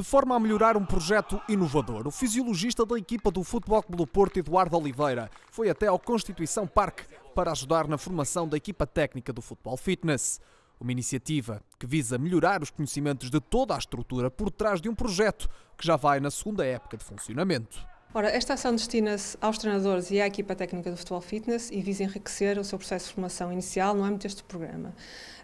De forma a melhorar um projeto inovador, o fisiologista da equipa do Futebol Clube do Porto, Eduardo Oliveira, foi até ao Constituição Parque para ajudar na formação da equipa técnica do Futebol Fitness. Uma iniciativa que visa melhorar os conhecimentos de toda a estrutura por trás de um projeto que já vai na segunda época de funcionamento. Ora, esta ação destina-se aos treinadores e à equipa técnica do Futebol Fitness e visa enriquecer o seu processo de formação inicial no âmbito deste programa.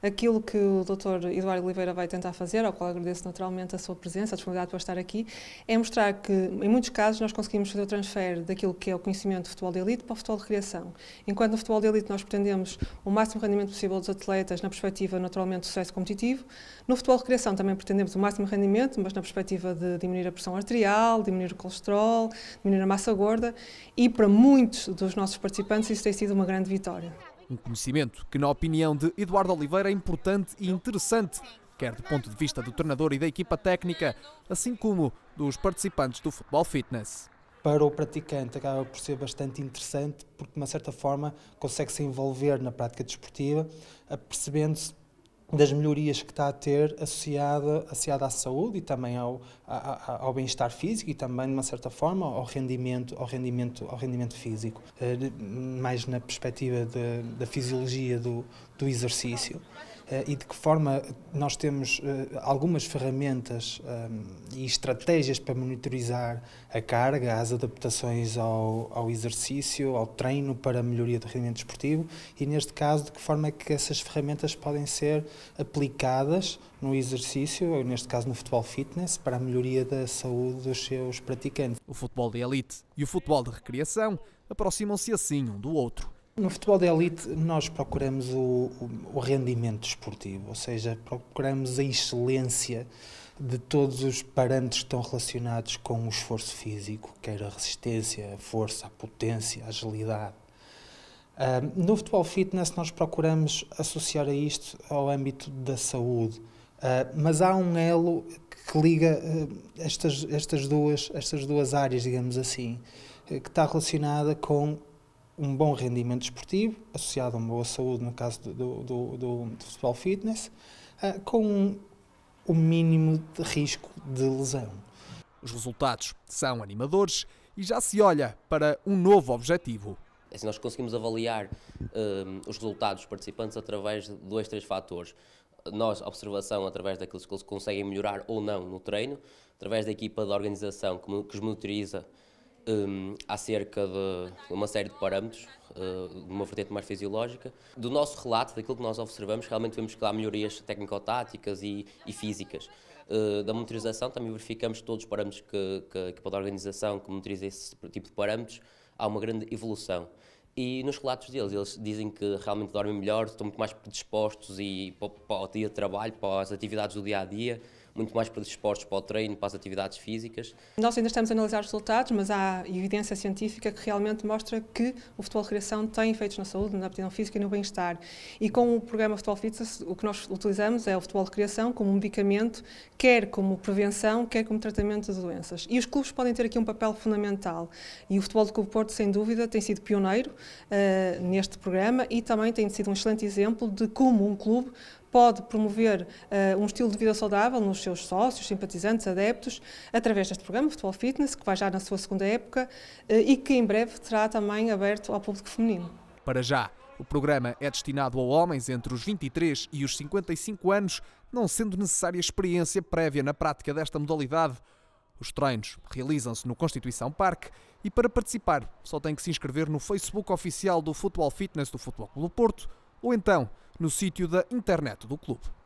Aquilo que o Dr. Eduardo Oliveira vai tentar fazer, ao qual agradeço naturalmente a sua presença, a disponibilidade para estar aqui, é mostrar que, em muitos casos, nós conseguimos fazer o transfer daquilo que é o conhecimento do futebol de elite para o futebol de recreação. Enquanto no futebol de elite nós pretendemos o máximo rendimento possível dos atletas na perspectiva, naturalmente, do sucesso competitivo, no futebol de recreação também pretendemos o máximo rendimento, mas na perspectiva de diminuir a pressão arterial, diminuir o colesterol, diminuir a massa gorda e para muitos dos nossos participantes isso tem sido uma grande vitória. Um conhecimento que, na opinião de Eduardo Oliveira, é importante e interessante, quer do ponto de vista do treinador e da equipa técnica, assim como dos participantes do futebol fitness para o praticante acaba por ser bastante interessante porque, de uma certa forma, consegue se envolver na prática desportiva, apercebendo se das melhorias que está a ter associada, associada à saúde e também ao, ao bem-estar físico e também, de uma certa forma, ao rendimento, ao rendimento, ao rendimento físico, eh, mais na perspectiva de, da fisiologia do, do exercício. Eh, e de que forma nós temos eh, algumas ferramentas eh, e estratégias para monitorizar a carga, as adaptações ao, ao exercício, ao treino para a melhoria do rendimento esportivo e, neste caso, de que forma é que essas ferramentas podem ser aplicadas no exercício, ou neste caso no futebol fitness, para a melhoria da saúde dos seus praticantes. O futebol de elite e o futebol de recreação aproximam-se assim um do outro. No futebol de elite, nós procuramos o, o rendimento esportivo, ou seja, procuramos a excelência de todos os parâmetros que estão relacionados com o esforço físico, quer a resistência, a força, a potência, a agilidade. Uh, no futebol fitness, nós procuramos associar a isto ao âmbito da saúde, uh, mas há um elo que liga uh, estas, estas, duas, estas duas áreas, digamos assim, eh, que está relacionada com um bom rendimento esportivo, associado a uma boa saúde, no caso do, do, do, do futebol fitness, uh, com o um mínimo de risco de lesão. Os resultados são animadores e já se olha para um novo objetivo. Assim, nós conseguimos avaliar ah, os resultados dos participantes através de dois, três fatores. Nós, observação através daqueles que eles conseguem melhorar ou não no treino, através da equipa de organização que, que os monitoriza um, acerca de uma série de parâmetros, uh, hum, de uma vertente mais fisiológica. Do nosso relato, daquilo que nós observamos, realmente vemos que há melhorias técnico-táticas e, e, físicas. Uh, da monitorização, também verificamos todos os parâmetros que, que a equipa da organização que monitoriza esse tipo de parâmetros, há uma grande evolução. E nos relatos deles, eles dizem que realmente dormem melhor, estão muito mais predispostos e para, para o dia de trabalho, para as atividades do dia a dia, muito mais para os esportes, para o treino, para as atividades físicas. Nós ainda estamos a analisar os resultados, mas há evidência científica que realmente mostra que o futebol de recreação tem efeitos na saúde, na aptidão física e no bem-estar. E com o programa Futebol Fitness, o que nós utilizamos é o futebol de recreação como um medicamento, quer como prevenção, quer como tratamento de doenças. E os clubes podem ter aqui um papel fundamental. E o futebol do Clube Porto, sem dúvida, tem sido pioneiro uh, neste programa e também tem sido um excelente exemplo de como um clube pode promover uh, um estilo de vida saudável nos seus sócios, simpatizantes, adeptos, através deste programa Futebol Fitness, que vai já na sua segunda época uh, e que em breve será também aberto ao público feminino. Para já, o programa é destinado a homens entre os 23 e os 55 anos, não sendo necessária experiência prévia na prática desta modalidade. Os treinos realizam-se no Constituição Parque e para participar só tem que se inscrever no Facebook oficial do Futebol Fitness do Futebol Clube do Porto ou então no sítio da internet do clube.